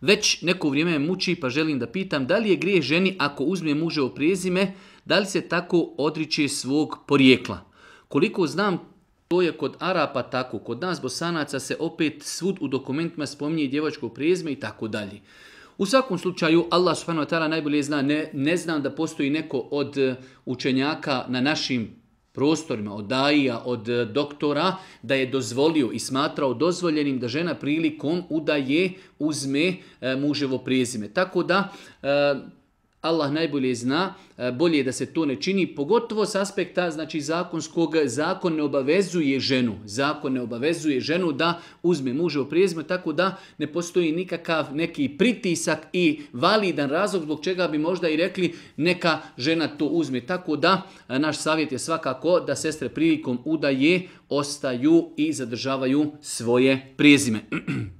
Već neko vrijeme me muči pa želim da pitam da li je grije ženi ako uzme muže prezime, da li se tako odriče svog porijekla. Koliko znam, to je kod Arapa tako, kod nas bosanaca se opet svud u dokumentima spominje djevačko prezime i tako dalje. U svakom slučaju, Allah subhanahu wa ta'ala najbolje zna, ne, ne znam da postoji neko od eh, učenjaka na našim prostorima, od dajija, od e, doktora, da je dozvolio i smatrao dozvoljenim da žena prilikom udaje uzme e, muževo prijezime. Tako da, e, Allah najbolje zna, e, bolje da se to ne čini, pogotovo s aspekta znači zakonskog, zakon ne obavezuje ženu, zakon ne obavezuje ženu da uzme muže u prijezme, tako da ne postoji nikakav neki pritisak i validan razlog zbog čega bi možda i rekli neka žena to uzme. Tako da e, naš savjet je svakako da sestre prilikom udaje ostaju i zadržavaju svoje prijezime.